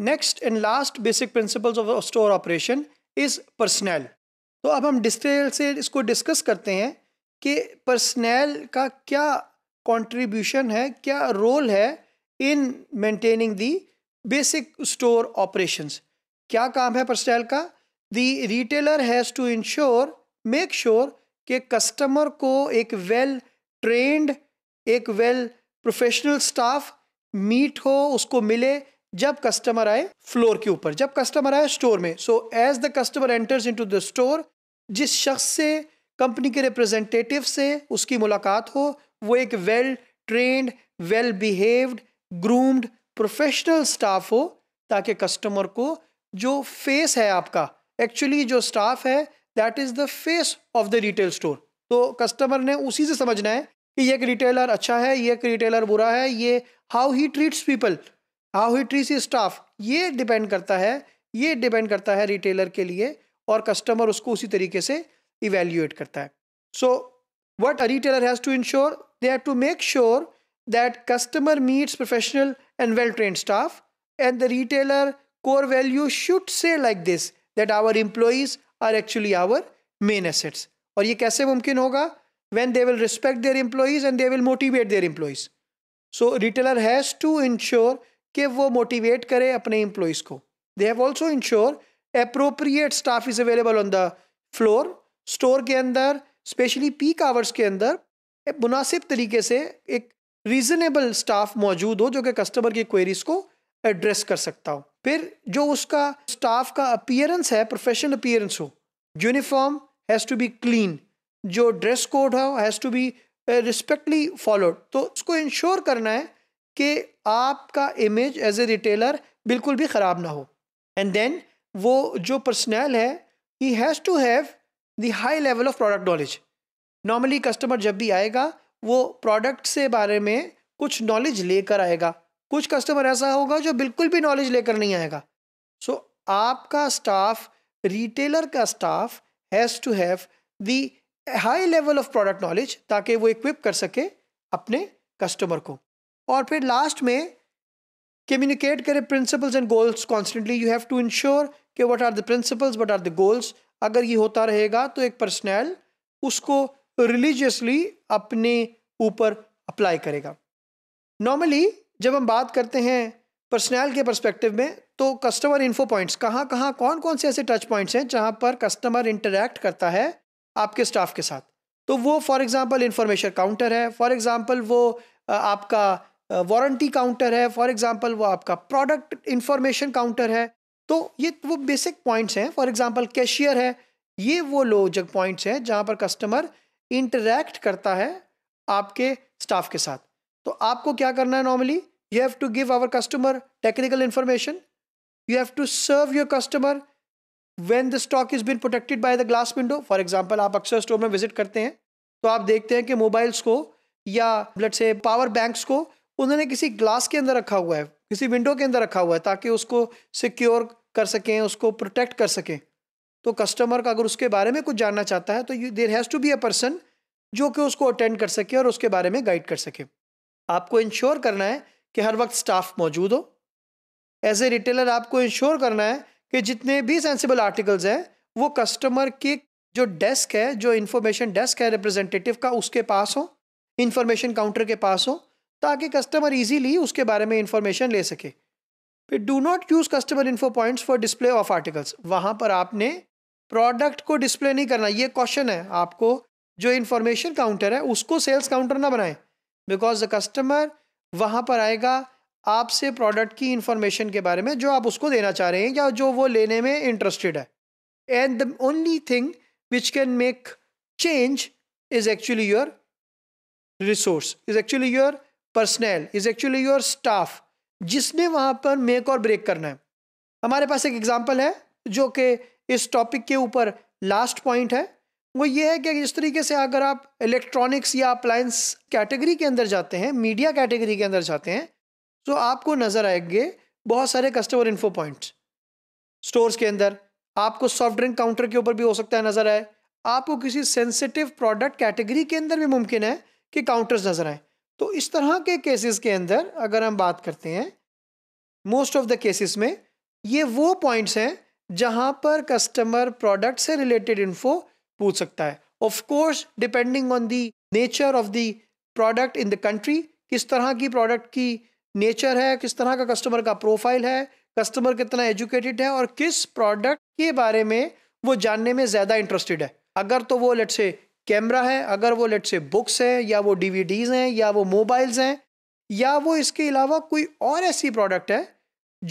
Next and last basic principles of store operation is personnel तो अब हम डिस्टेल से इसको डिस्कस करते हैं कि पर्सनैल का क्या कंट्रीब्यूशन है क्या रोल है in maintaining the basic store operations क्या काम है पर्सनैल का the retailer has to ensure make sure कि कस्टमर को एक वेल ट्रेंड एक वेल प्रोफेशनल स्टाफ मीट हो उसको मिले जब कस्टमर आए फ्लोर के ऊपर जब कस्टमर आए स्टोर में so as the customer enters into the store जिस शख्स से कंपनी के रिप्रेजेंटेटिव से उसकी मुलाकात हो वो एक well trained well behaved groomed professional staff हो ताकि कस्टमर को जो फेस है आपका एक्चुअली जो स्टाफ है that is the face of the retail store तो कस्टमर ने उसी से समझना है कि ये एक रिटेलर अच्छा है ये एक रिटेलर बुरा है ये how he treats people how he treats staff ये डिपेंड करता है ये डिपेंड करता है रिटेलर के लिए और कस्टमर उसको उसी तरीके से इवेल्यूएट करता है so what a retailer has to ensure they have to make sure that customer meets professional and well train staff and the retailer core value should say like this that our employees are actually our main assets और ये कैसे मुमकिन होगा when they will respect their employees and they will motivate their employees so retailer has to ensure कि वो motivate करे अपने employees को दे have also ensure appropriate staff is available on the floor store के अंदर स्पेशली पीक आवर्स के अंदर मुनासिब तरीके से एक रीज़नेबल स्टाफ मौजूद हो जो कि कस्टमर की क्वेरीज को एड्रेस कर सकता हो फिर जो उसका स्टाफ का अपियरेंस है प्रोफेशनल अपियरेंस हो uniform has to be clean जो ड्रेस कोड हो has to be respectfully followed तो उसको इंश्योर करना है कि आपका इमेज एज ए रिटेलर बिल्कुल भी ख़राब ना हो एंड देन वो जो पर्सनल है he has to have the high level of product knowledge normally customer जब भी आएगा वो प्रोडक्ट से बारे में कुछ नॉलेज लेकर आएगा कुछ कस्टमर ऐसा होगा जो बिल्कुल भी नॉलेज लेकर नहीं आएगा सो so, आपका स्टाफ रिटेलर का staff has to have the high level of product knowledge ताकि वो इक्विप कर सके अपने कस्टमर को और फिर लास्ट में कम्युनिकेट करें principles and goals constantly you have to ensure कि what are the principles what are the goals अगर ये होता रहेगा तो एक पर्सनैल उसको रिलीजियसली अपने ऊपर अप्लाई करेगा नॉर्मली जब हम बात करते हैं पर्सनैल के परस्पेक्टिव में तो कस्टमर इन्फो पॉइंट्स कहाँ कहाँ कौन कौन से ऐसे टच पॉइंट्स हैं जहाँ पर कस्टमर इंटरेक्ट करता है आपके स्टाफ के साथ तो वो फॉर एग्ज़ाम्पल इंफॉर्मेशन काउंटर है फॉर एग्ज़ाम्पल वो आपका वारंटी काउंटर है फॉर एग्जांपल वो आपका प्रोडक्ट इंफॉर्मेशन काउंटर है तो ये वो बेसिक पॉइंट्स हैं फॉर एग्जांपल कैशियर है ये वो लो जग पॉइंट्स हैं जहाँ पर कस्टमर इंटरेक्ट करता है आपके स्टाफ के साथ तो आपको क्या करना है normally you have to give our customer technical information you have to serve your customer when the stock is been protected by the glass window for example आप अक्सर स्टोर में विजिट करते हैं तो आप देखते हैं कि मोबाइल्स को या ब्लड से पावर बैंक्स को उन्होंने किसी ग्लास के अंदर रखा हुआ है किसी विंडो के अंदर रखा हुआ है ताकि उसको सिक्योर कर सकें उसको प्रोटेक्ट कर सकें तो कस्टमर का अगर उसके बारे में कुछ जानना चाहता है तो you there has to be a person जो कि उसको अटेंड कर सके और उसके बारे में गाइड कर सके आपको इंश्योर करना है कि हर वक्त स्टाफ मौजूद हो एज ए रिटेलर आपको इंश्योर करना है कि जितने भी सेंसिबल आर्टिकल्स हैं वो कस्टमर के जो डेस्क है जो इन्फॉर्मेशन डेस्क है रिप्रेजेंटेटिव का उसके पास हो इन्फॉर्मेशन काउंटर के पास हो ताकि कस्टमर इजीली उसके बारे में इंफॉर्मेशन ले सके फिर do not use customer info points for display of articles वहाँ पर आपने प्रोडक्ट को डिस्प्ले नहीं करना ये क्वेश्चन है आपको जो इन्फॉर्मेशन काउंटर है उसको सेल्स काउंटर ना बनाएं बिकॉज द कस्टमर वहाँ पर आएगा आपसे प्रोडक्ट की इन्फॉर्मेशन के बारे में जो आप उसको देना चाह रहे हैं या जो वो लेने में इंटरेस्टेड है and the only thing which can make change is actually your resource is actually your personal is actually your staff जिसने वहाँ पर मेक और ब्रेक करना है हमारे पास एक एग्जाम्पल है जो कि इस टॉपिक के ऊपर लास्ट पॉइंट है वो ये है कि इस तरीके से अगर आप इलेक्ट्रॉनिक्स या अप्लायंस कैटेगरी के अंदर जाते हैं मीडिया कैटेगरी के अंदर जाते हैं तो आपको नज़र आएंगे बहुत सारे कस्टमर इन्फो पॉइंट्स स्टोर्स के अंदर आपको सॉफ्ट ड्रिंक काउंटर के ऊपर भी हो सकता है नज़र आए आपको किसी सेंसिटिव प्रोडक्ट कैटेगरी के अंदर भी मुमकिन है कि काउंटर्स नज़र आएँ तो इस तरह के केसेस के अंदर अगर हम बात करते हैं मोस्ट ऑफ द केसेस में ये वो पॉइंट्स हैं जहां पर कस्टमर प्रोडक्ट से रिलेटेड इन्फो पूछ सकता है of course depending on the nature of the product in the country किस तरह की प्रोडक्ट की नेचर है किस तरह का कस्टमर का प्रोफाइल है कस्टमर कितना एजुकेटेड है और किस प्रोडक्ट के बारे में वो जानने में ज़्यादा इंटरेस्टेड है अगर तो वो लेट से कैमरा है अगर वो लेट से बुक्स हैं या वो डीवीडीज हैं या वो मोबाइल्स हैं या वो इसके अलावा कोई और ऐसी प्रोडक्ट है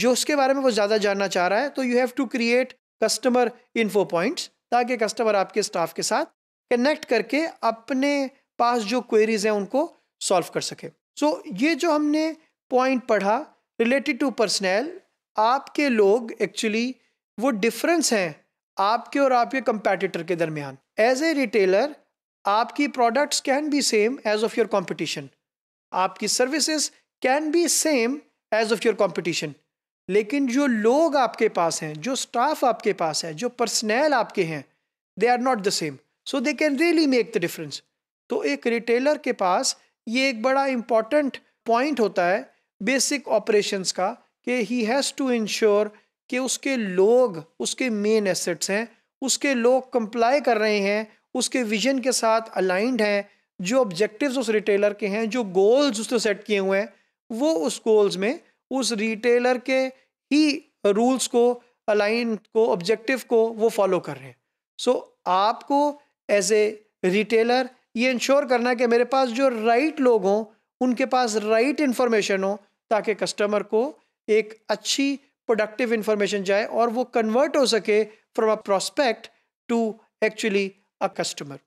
जो उसके बारे में वो ज़्यादा जानना चाह रहा है तो you have to create customer info points ताकि कस्टमर आपके स्टाफ के साथ कनेक्ट करके अपने पास जो क्वेरीज हैं उनको सॉल्व कर सके सो so, ये जो हमने पॉइंट पढ़ा रिलेटेड टू पर्सनैल आपके लोग एक्चुअली वो डिफरेंस हैं आपके और आपके कंपेटिटर के दरमियान एज ए रिटेलर आपकी products can be same as of your competition आपकी services can be same as of your competition लेकिन जो लोग आपके पास हैं जो स्टाफ आपके पास है जो पर्सनैल आपके हैं they are not the same so they can really make the difference तो एक रिटेलर के पास ये एक बड़ा इम्पॉर्टेंट पॉइंट होता है बेसिक ऑपरेशंस का कि ही हैज़ टू इंश्योर कि उसके लोग उसके मेन एसेट्स हैं उसके लोग कंप्लाई कर रहे हैं उसके विजन के साथ अलाइंड हैं जो ऑब्जेक्टिव्स उस रिटेलर के हैं जो गोल्स उसने सेट किए हुए हैं वो उस गोल्स में उस रिटेलर के ही रूल्स को अलाइन को ऑब्जेक्टिव को वो फॉलो कर रहे हैं सो so, आपको एज ए रिटेलर ये इंश्योर करना है कि मेरे पास जो राइट लोग हों उनके पास राइट इन्फॉर्मेशन हो ताकि कस्टमर को एक अच्छी प्रोडक्टिव इन्फॉर्मेशन जाए और वो कन्वर्ट हो सके from a prospect to actually a customer.